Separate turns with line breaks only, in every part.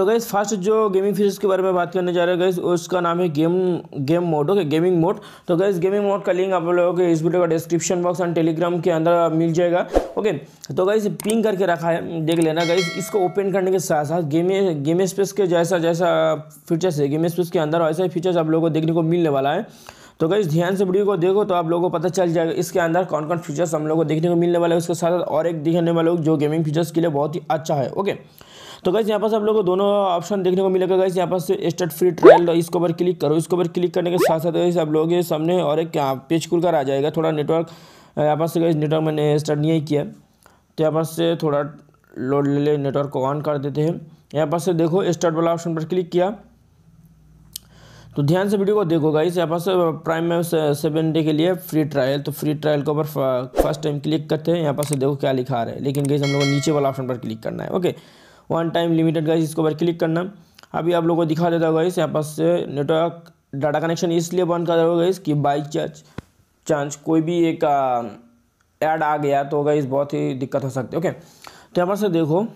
तो guys first जो gaming features के बारे में बात करने जा रहे हैं गैस उसका नाम है game game mode okay gaming mode तो गैस गेमिंग मोड का लिंक आप लोगों के इस वीडियो का डिस्क्रिप्शन बॉक्स एंड टेलीग्राम के अंदर मिल जाएगा ओके तो गैस पिंग करके रखा है देख लेना गैस इसको ओपन करने के साथ साथ गेम गेम स्पेस के जैसा जैसा फीचर्स है गेम स्पेस के अंदर वैसा ही फीचर्स आप लोगों को देखने को मिलने वाला है तो गई ध्यान से वीडियो को देखो तो आप लोगों को पता चल जाएगा इसके अंदर कौन कौन फीचर्स हम लोग को देखने को मिलने वाला है उसके साथ साथ और एक दिखाने वाला जो गेमिंग फीचर्स के लिए बहुत ही अच्छा है ओके तो गैस यहाँ पास आप लोगों को दोनों ऑप्शन देखने को मिलेगा गैस यहाँ पास स्टार्ट फ्री ट्रायल इसके ऊपर क्लिक करो इसके ऊपर क्लिक करने के साथ साथ गैस आप लोगों के सामने और एक पेज हाँ, खुल कर आ जाएगा थोड़ा नेटवर्क यहाँ पास गैस नेटवर्क मैंने स्टार्ट नहीं किया तो यहाँ पास से थोड़ा लोड ले ले नेटवर्क को ऑन कर देते हैं यहाँ पर से देखो स्टार्ट वाला ऑप्शन पर क्लिक किया तो ध्यान से वीडियो को देखो गाइस यहाँ पास प्राइम में सेवन डे के लिए फ्री ट्रायल तो फ्री ट्रायल के ऊपर फर्स्ट टाइम क्लिक करते हैं यहाँ पास से देखो क्या लिखा रहा है लेकिन गाइस हम लोग नीचे वाला ऑप्शन पर क्लिक करना है okay one time limited guys इसके ऊपर क्लिक करना अभी आप लोगों को दिखा देता होगा इस यहाँ पास से नेटवर्क डाटा कनेक्शन इसलिए बंद कर होगा इस कि बाई चार्ज चांस कोई भी एक ऐड आ गया तो होगा इस बहुत ही दिक्कत हो सकती है ओके तो यहाँ पर से देखो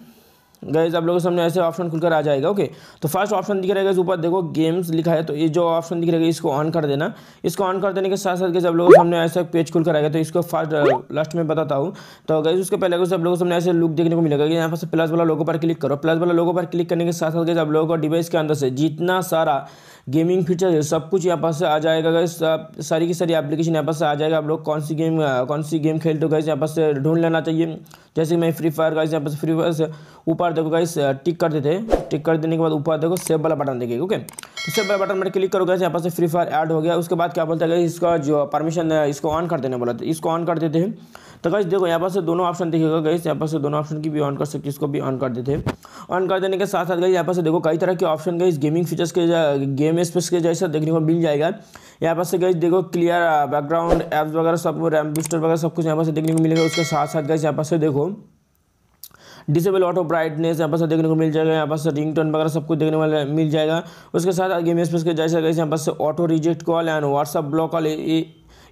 गए आप लोगों के सामने ऐसे ऑप्शन खुलकर आ जाएगा ओके तो फर्स्ट ऑप्शन दिख रहेगा इस ऊपर देखो गेम्स लिखा है तो ये जो ऑप्शन दिख रहेगा इसको ऑन कर देना इसको ऑन कर देने के साथ साथ गैस आप लोगों के सामने ऐसा पेज खुलकर आएगा तो इसको फर्स्ट लास्ट में बताता हूँ तो गैस उसके पहले आप लोगों के सामने ऐसे लुक तो uh, तो देखने को मिलेगा यहाँ पर प्लस वाला लोगों पर क्लिक करो प्लस वाला लोगों पर क्लिक करने के साथ साथ गैस आप लोगों को डिवाइस के अंदर से जितना सारा गेमिंग फीचर सब कुछ यहाँ पास आ जाएगा गैस सारी की सारी एप्लीकेशन यहाँ पास आ जाएगा आप लोग कौन सी गेम कौन सी गेम खेलते हो गैस यहाँ पास ढूंढ लेना चाहिए जैसे कि मैं फ्री फायर गाइस यहाँ पास फ्री फायर से ऊपर देखो गाइस टिक कर देते टिक कर देने के बाद ऊपर देखो सेव वाला बटन देखिए ओके सबसे बटन पर क्लिक करोगे यहाँ पास फ्री फायर ऐड हो गया उसके बाद क्या बोलते हैं इसका जो परमिशन है इसको ऑन कर देने बोला था इसको ऑन कर देते हैं तो गैस देखो यहाँ पास दोनों ऑप्शन दिखेगा गई यहाँ पास दोनों ऑप्शन की भी ऑन कर सकते इसको भी ऑन कर देते हैं ऑन कर देने के साथ साथ गई यहाँ पास देखो कई तरह के ऑप्शन गई गेमिंग फीचर्स के गेम स्पेस के जैसा देखने को मिल जाएगा यहाँ पास से गई देखो क्लियर बैकग्राउंड एप्स वगैरह सब रैम बूस्टर वगैरह सब कुछ यहाँ पास देखने को मिलेगा उसके साथ साथ गई यहाँ पास से देखो डिसेबल ऑटो ब्राइटनेस यहाँ पर देखने को मिल जाएगा यहाँ पर रिंग टोन वगैरह सब कुछ देखने वाला मिल जाएगा उसके साथ गेम स्पेस के जैसे यहाँ पर auto reject call and WhatsApp block call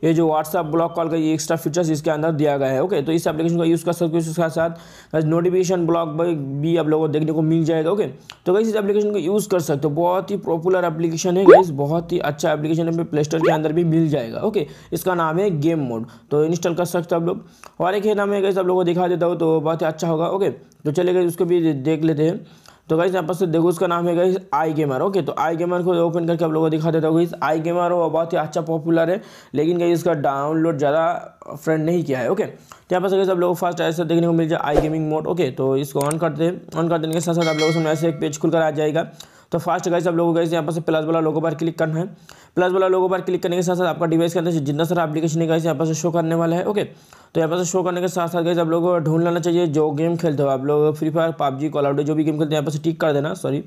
ये जो व्हाट्सअप ब्लॉक कॉल का ये एक्स्ट्रा फीचर्स इसके अंदर दिया गया है ओके तो इस एप्लीकेशन का यूज़ कर सकते हो इसके साथ नोटिफिकेशन ब्लॉक भी आप लोगों को देखने को मिल जाएगा ओके तो गई इस एप्लीकेशन को यूज़ कर सकते हो बहुत ही पॉपुलर एप्लीकेशन है गाइस बहुत ही अच्छा एप्लीकेशन है प्ले स्टोर के अंदर भी मिल जाएगा ओके इसका नाम है गेम मोड तो इंस्टॉल कर सकते हो आप लोग और एक ही नाम है कैसे आप लोगों को दिखा देता हूँ तो बहुत ही अच्छा होगा ओके तो चले गए उसको भी देख लेते हैं तो गाइस यहाँ पर से देखो उसका नाम है गाइस आई गेमर ओके तो आई गेमर को ओपन करके आप लोगों को दिखा देता हूँ गाइस आई गेमर वो बहुत ही अच्छा पॉपुलर है लेकिन गाइस इसका डाउनलोड ज़्यादा फ्रेंड नहीं किया है ओके तो यहाँ पर आप लोगों को फर्स्ट ऐसा देखने को मिल जाए आई गेमिंग मोड ओके तो इसको ऑन करते ऑन कर देने के साथ साथ आप लोगों को ऐसे एक पेज खुलकर आ जाएगा तो फास्ट गाइस आप लोगों गाइस यहाँ पर से प्लस वाला लोगों पर क्लिक करना है प्लस वाला लोगों पर क्लिक करने के साथ साथ आपका डिवाइस के अंदर जितना सारा एप्लीकेशन है गाइस यहाँ पर से शो करने वाला है ओके तो यहाँ पर से शो करने के साथ साथ गाइस आप लोगों को ढूंढ लेना चाहिए जो गेम खेलते हो आप लोग Free Fire PUBG call out जो भी गेम खेलते हैं यहाँ पर से टिक कर देना सॉरी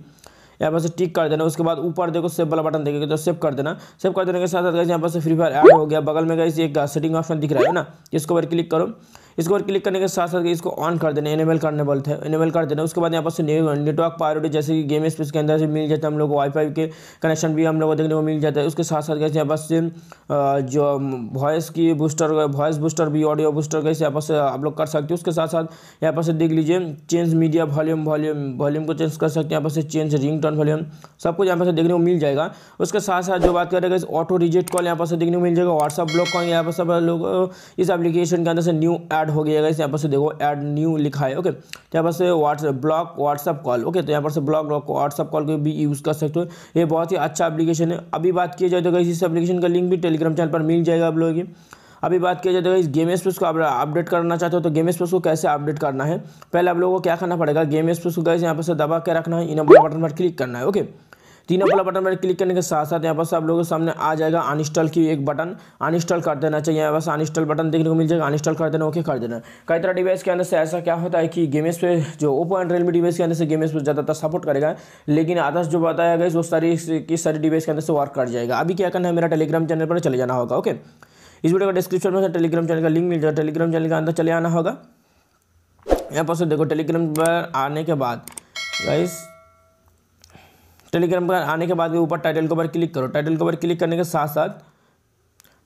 यहाँ पर से टिक कर देना उसके बाद ऊपर देखो सेव वाला बटन देखेगा तो सेव कर देना सेव कर देने के साथ साथ यहाँ पर से फ्री फायर ऐड हो गया बगल में गाइस एक सेटिंग ऑप्शन दिख रहा है ना इसको पर क्लिक करो इसके बाद क्लिक करने के साथ साथ इसको ऑन कर देना इनेबल करने बोलते हैं इनेबल कर देना उसके बाद यहाँ पर नेटवर्क प्रायोरिटी जैसे कि गेम स्पेस के अंदर से मिल जाता है हम लोग को वाईफाई के कनेक्शन भी हम लोग को देखने को मिल जाता है उसके साथ साथ कैसे यहाँ पास से जो वॉइस की बूस्टर वॉइस बूस्टर भी ऑडियो बूस्टर कैसे यहाँ पास आप लोग कर सकते हो उसके साथ साथ यहाँ पास देख लीजिए change media volume volume volume को चेंज कर सकते हैं यहाँ पास से चेंज रिंग टर्न वॉल्यूम सब कुछ यहाँ पर देखने को मिल जाएगा उसके साथ साथ जो बात करें ऑटो रिजेक्ट कॉल यहाँ पर देखने को मिल जाएगा व्हाट्सअप ब्लॉक कॉल यहाँ पर सब लोग इस एप्लीकेशन के अंदर से न्यू एड ऐड हो गया यहाँ पर से देखो ऐड न्यू लिखा है ओके तो यहाँ पर से WhatsApp block WhatsApp call okay तो यहाँ पर से ब्लॉक ब्लॉक व्हाट्सअप कॉल को भी यूज़ कर सकते हो ये बहुत ही अच्छा एप्लीकेशन है अभी बात किया जाए तो इस एप्लीकेशन का लिंक भी टेलीग्राम चैनल पर मिल जाएगा आप लोगों की अभी बात किया जाए तो इस गेम एसपेस को आप अपडेट करना चाहते हो तो गेम एसपेस को कैसे अपडेट करना है पहले आप लोगों को क्या करना पड़ेगा गेम एसपेस को गैस यहाँ पर से दबा के रखना है इन बटन पर क्लिक करना है ओके तीनों वाला बटन पर क्लिक करने के साथ साथ यहाँ पास आप लोगों के सामने आ जाएगा अनस्टॉल की एक बटन अनस्टॉल कर देना चाहिए यहाँ पास अनस्टॉल बटन देखने को मिल जाएगा अनस्टॉल कर देना ओके कर देना कई तरह डिवाइस के अंदर से ऐसा क्या होता है कि गेमेस पे जो ओप्पो एंड रियलमी डिवाइस के अंदर से गेमेस पर ज़्यादातर सपोर्ट करेगा लेकिन आदर्श जो बताया गया वो सारी की सारी डिवाइस के अंदर से वर्क कर जाएगा अभी क्या करना है मेरा टेलीग्राम चैनल पर चले जाना होगा ओके इस वीडियो का डिस्क्रिप्शन में टेलीग्राम चैनल का लिंक मिल जाएगा टेलीग्राम चैनल के अंदर चले आना होगा यहाँ पर देखो टेलीग्राम पर आने के बाद गाइस टेलीग्राम पर आने के बाद ऊपर टाइटल के ऊपर क्लिक करो टाइटल के ऊपर क्लिक करने के साथ साथ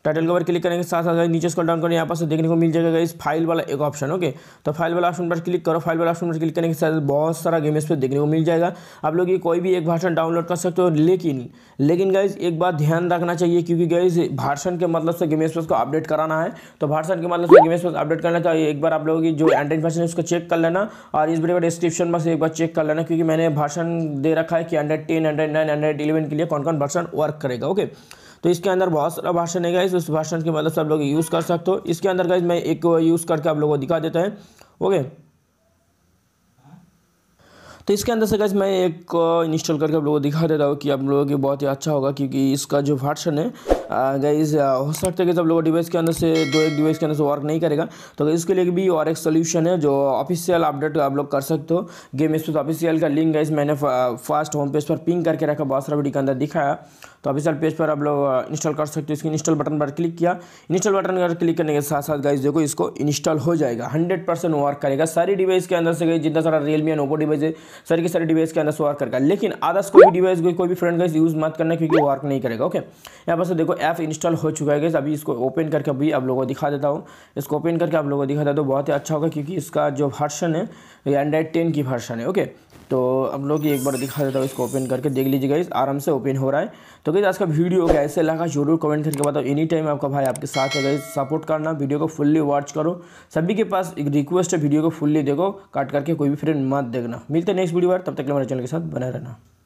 टाइटल के ऊपर क्लिक करेंगे साथ साथ नीचे स्कॉल डाउन करेंगे यहाँ पास देखने को मिल जाएगा इस फाइल वाला एक ऑप्शन ओके तो फाइल वाला ऑप्शन पर क्लिक करो फाइल वाला ऑप्शन पर क्लिक करेंगे साथ बहुत सारा गेम इस पर देखने को मिल जाएगा आप लोग ये कोई भी एक भाषण डाउनलोड कर सकते हो लेकिन लेकिन गाइज एक बात ध्यान रखना चाहिए क्योंकि गाइज भाषण के मतलब से गेम स्पेस को अपडेट कराना है तो भाषण के मतलब से गेम अपडेट करना चाहिए एक बार आप लोगों की जो एंड्रॉइड भाषण है उसको चेक कर लेना और इस वीडियो डिस्क्रिप्शन में एक बार चेक कर लेना क्योंकि मैंने भाषण दे रखा है कि hundred ten hundred nine hundred eleven के लिए कौन कौन भाषण वर्क करेगा ओके तो इसके अंदर बहुत सारा भाषण है गाइज उस भाषण की मदद से आप लोग यूज़ कर सकते हो इसके अंदर गाइज मैं एक यूज़ करके आप लोगों को दिखा देता है ओके तो इसके अंदर से गैस मैं एक इंस्टॉल uh, करके आप लोगों को दिखा देता हूँ कि आप लोगों के बहुत ही अच्छा होगा क्योंकि इसका जो भाषण है गाइज uh, uh, हो सकता है कि जब लोगों डिवाइस के अंदर से दो एक डिवाइस के अंदर से वर्क नहीं करेगा तो इसके लिए भी और एक सोल्यूशन है जो ऑफिशियल अपडेट आप लोग कर सकते हो गेम इस ऑफिशियल का लिंक गाइज मैंने फर्स्ट होम पेज पर पिंग करके रखा बहुत सारा वीडियो के अंदर दिखाया तो ऑफिशियल पेज पर आप लोग इंस्टॉल uh, कर सकते हो इसकी इंस्टॉल बटन पर क्लिक किया इंस्टॉल बटन पर क्लिक करने के साथ साथ गाइज देखो इसको इंस्टॉल हो जाएगा हंड्रेड परसेंट वर्क करेगा सारी डिवाइस के अंदर से गई जितना सारा रियलमी एंड ओपो डिवाइस है सारी के सारी डिवाइस के अंदर से वर्क करेगा लेकिन आदर्स कोई डिवाइस कोई भी फ्रेंड गाइज यूज़ मत करना क्योंकि वर्क नहीं करेगा ओके यहाँ पर देखो ऐप इंस्टॉल हो चुका है गैस अभी इसको ओपन करके अभी आप लोगों को दिखा देता हूँ इसको ओपन करके आप लोगों को दिखा देता हूँ बहुत ही अच्छा होगा क्योंकि इसका जो वर्सन है ये एंड्राइड टेन की वर्सन है ओके तो आप लोग एक बार दिखा देता हूँ इसको ओपन करके देख लीजिएगा इस आराम से ओपन हो रहा है तो गई आज का वीडियो कैसे लगा जरूर कमेंट करके बताओ एनी टाइम आपका भाई आपके साथ है गई सपोर्ट करना वीडियो को फुल्ली वॉच करो सभी के पास एक रिक्वेस्ट है वीडियो को फुल्ली देखो काट करके कोई भी फ्रेंड मत देखना मिलते नेक्स्ट वीडियो बार तब तक मेरे चैनल के साथ बनाए रहना